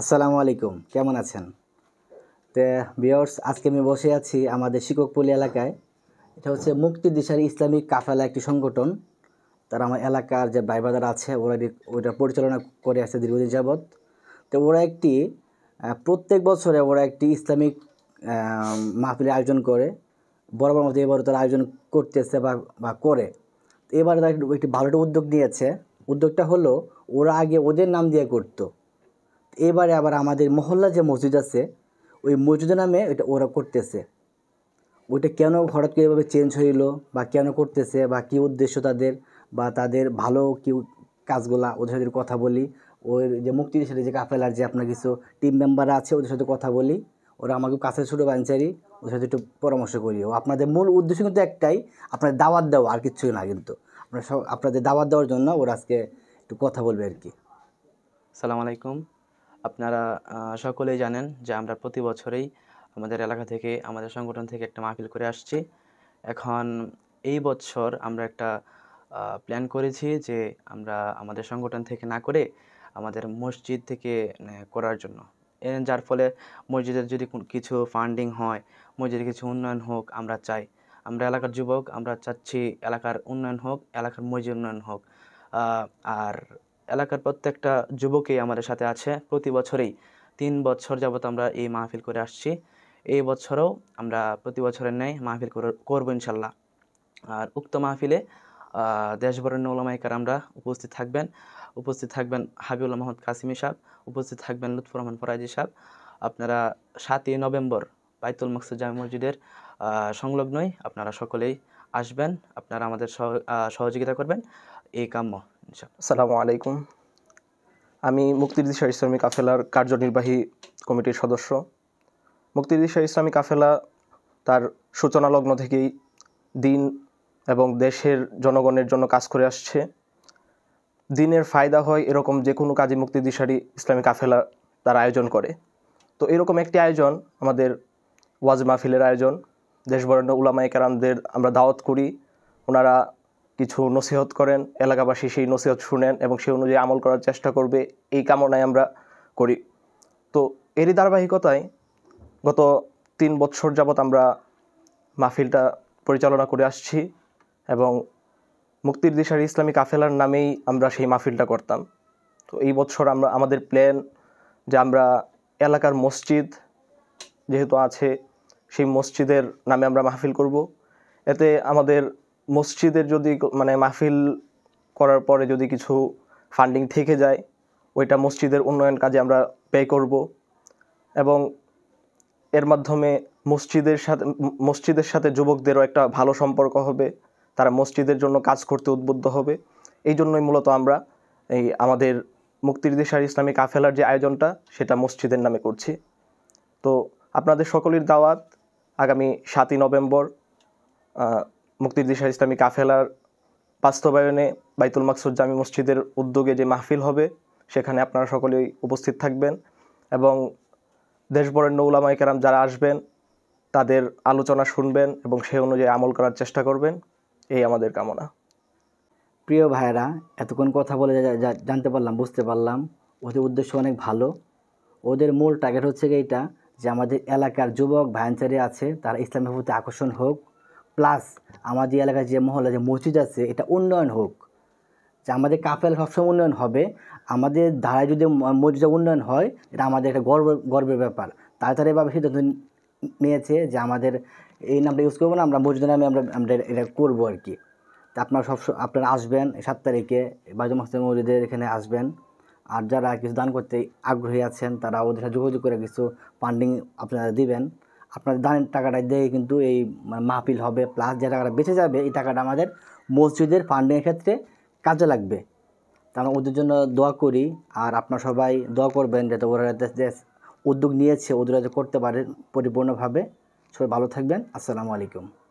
আসসালামু আলাইকুম কেমন আছেন তে বিয়র্স আজকে আমি বসে আছি আমাদের শিককপল্লী এলাকায় এটা হচ্ছে মুক্তি দিশার ইসলামিক কাফেলা একটি সংগঠন তারা আমার এলাকার যে ভাইবাদার আছে ওরা ওইটা পরিচালনা করে আছে দীর্ঘদিন যাবৎ তো ওরা একটি প্রত্যেক বছরে ওরা একটি ইসলামিক মাহফিলের আয়োজন করে বড় মতো এবারে তারা আয়োজন করতেছে বা বা করে এবারে তারা একটি ভালো একটা উদ্যোগ নিয়েছে উদ্যোগটা হলো ওরা আগে ওদের নাম দিয়ে করতো এবারে আবার আমাদের মহল্লা যে মসজিদ আছে ওই মসজিদের নামে ওইটা ওরা করতেছে ওইটা কেন হঠাৎ করে এভাবে চেঞ্জ হইল বা কেন করতেছে বা কী উদ্দেশ্য তাদের বা তাদের ভালো কি কাজগুলা ওদের সাথে কথা বলি ওই যে মুক্তি সাথে যে কাফেলার যে আপনার কিছু টিম মেম্বার আছে ওদের সাথে কথা বলি ওরা আমাকে কাছে ছোটো বাঞ্চারি ওদের সাথে একটু পরামর্শ করি ও আপনাদের মূল উদ্দেশ্য কিন্তু একটাই আপনার দাওয়াত দেওয়া আর কিচ্ছুই না কিন্তু আপনার সব আপনাদের দাওয়াত দেওয়ার জন্য ওরা আজকে একটু কথা বলবে আর কি সালাম আলাইকুম আপনারা সকলেই জানেন যে আমরা প্রতি বছরেই আমাদের এলাকা থেকে আমাদের সংগঠন থেকে একটা মাহফিল করে আসছি এখন এই বছর আমরা একটা প্ল্যান করেছি যে আমরা আমাদের সংগঠন থেকে না করে আমাদের মসজিদ থেকে করার জন্য যার ফলে মসজিদের যদি কিছু ফান্ডিং হয় মসজিদের কিছু উন্নয়ন হোক আমরা চাই আমরা এলাকার যুবক আমরা চাচ্ছি এলাকার উন্নয়ন হোক এলাকার মসজিদ উন্নয়ন হোক আর এলাকার প্রত্যেকটা যুবকেই আমাদের সাথে আছে প্রতি বছরেই তিন বছর যাবত আমরা এই মাহফিল করে আসছি এই বছরও আমরা প্রতি বছরের ন্যায় মাহফিল করবো ইনশাল্লাহ আর উক্ত মাহফিলে দেশবরেণ্য ওলামাইকার আমরা উপস্থিত থাকবেন উপস্থিত থাকবেন হাবিউল মোহাম্মদ কাসিমি সাহ উপস্থিত থাকবেন লুৎফুর রহমান ফরাজি সাহ আপনারা সাতই নভেম্বর বাইতুল মকসুদ জামি মসজিদের সংলগ্নই আপনারা সকলেই আসবেন আপনারা আমাদের সহযোগিতা করবেন এই কাম্য সালামু আলাইকুম আমি মুক্তির দিশা ইসলামী কাফেলার কার্যনির্বাহী কমিটির সদস্য মুক্তির দিশা ইসলামী কাফেলা তার সূচনা লগ্ন থেকেই দিন এবং দেশের জনগণের জন্য কাজ করে আসছে দিনের ফায়দা হয় এরকম যে কোনো কাজে মুক্তি দিশারি ইসলামী কাফেলা তার আয়োজন করে তো এরকম একটি আয়োজন আমাদের ওয়াজ মাহফিলের আয়োজন দেশবরেণ্য উলামাই কারামদের আমরা দাওয়াত করি ওনারা কিছু নসিহত করেন এলাকাবাসী সেই নসিহত শুনেন এবং সেই অনুযায়ী আমল করার চেষ্টা করবে এই কামনায় আমরা করি তো এরই ধারাবাহিকতায় গত তিন বছর যাবৎ আমরা মাহফিলটা পরিচালনা করে আসছি এবং মুক্তির দিশার ইসলামী কাফেলার নামেই আমরা সেই মাহফিলটা করতাম তো এই বছর আমরা আমাদের প্ল্যান যে আমরা এলাকার মসজিদ যেহেতু আছে সেই মসজিদের নামে আমরা মাহফিল করব এতে আমাদের মসজিদের যদি মানে মাহফিল করার পরে যদি কিছু ফান্ডিং থেকে যায় ওইটা মসজিদের উন্নয়ন কাজে আমরা ব্যয় করব এবং এর মাধ্যমে মসজিদের সাথে মসজিদের সাথে যুবকদেরও একটা ভালো সম্পর্ক হবে তারা মসজিদের জন্য কাজ করতে উদ্বুদ্ধ হবে এই জন্যই মূলত আমরা এই আমাদের মুক্তির ইসলামী কাফেলার যে আয়োজনটা সেটা মসজিদের নামে করছি তো আপনাদের সকলের দাওয়াত আগামী সাতই নভেম্বর মুক্তির দিশা ইসলামী কাফেলার বাস্তবায়নে বাইতুল মাকসুদ জামি মসজিদের উদ্যোগে যে মাহফিল হবে সেখানে আপনারা সকলেই উপস্থিত থাকবেন এবং দেশবরের নৌলা কেরাম যারা আসবেন তাদের আলোচনা শুনবেন এবং সে অনুযায়ী আমল করার চেষ্টা করবেন এই আমাদের কামনা প্রিয় ভাইরা এতক্ষণ কথা বলে জানতে পারলাম বুঝতে পারলাম ওদের উদ্দেশ্য অনেক ভালো ওদের মূল টার্গেট হচ্ছে এইটা যে আমাদের এলাকার যুবক ভায়ানচারী আছে তারা ইসলামের প্রতি আকর্ষণ হোক প্লাস আমাদের এলাকায় যে মহল্লা যে মসজিদ আছে এটা উন্নয়ন হোক যে আমাদের কাফেল সবসময় উন্নয়ন হবে আমাদের ধারায় যদি মসজিদে উন্নয়ন হয় এটা আমাদের একটা গর্ব গর্বের ব্যাপার তাড়াতাড়ি এভাবে সিদ্ধান্ত নিয়েছে যে আমাদের এই নামটা ইউজ করবো না আমরা মসজিদের নামে আমরা আমরা এটা করবো আর কি তা আপনারা সব আপনারা আসবেন সাত তারিখে বাজু মাস্তান মসজিদের এখানে আসবেন আর যারা কিছু দান করতে আগ্রহী আছেন তারা ওদের সাথে যোগাযোগ করে কিছু ফান্ডিং আপনারা দিবেন আপনার দানের টাকাটা দিয়ে কিন্তু এই মাহফিল হবে প্লাস যে টাকাটা বেঁচে যাবে এই টাকাটা আমাদের মসজিদের ফান্ডিংয়ের ক্ষেত্রে কাজে লাগবে তা ওদের জন্য দোয়া করি আর আপনার সবাই দোয়া করবেন যাতে ওরা যাতে উদ্যোগ নিয়েছে ওদের যাতে করতে পারে পরিপূর্ণভাবে সবাই ভালো থাকবেন আসসালামু আলাইকুম